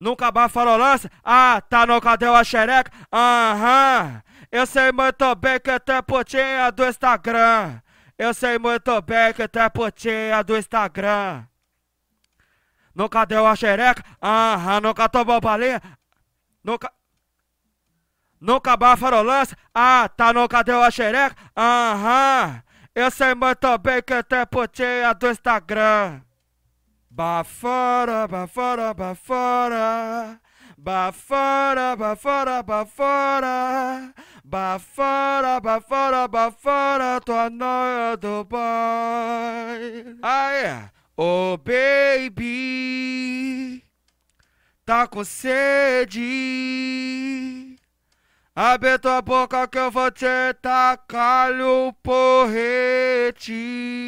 Nunca acabar lança? Ah, tá no cadê a xereca? Aham. Uhum. Eu sei muito bem que tu é putinha do Instagram. Eu sei muito bem que tu é putinha do Instagram. Nunca deu a xereca? Aham. Uhum. Nunca tomou balinha? Nunca... Nunca acabar lança? Ah, tá no cadê a xereca? Aham. Uhum. Eu sei muito bem que tu é putinha do Instagram. Bafora, bafora, bafora. Bafora, bafora, bafora. Bafora, bafora, bafora. Tua noia do boy. Ah, é. Oh, baby. Tá com sede. Abre tua boca que eu vou te tacar o porrete.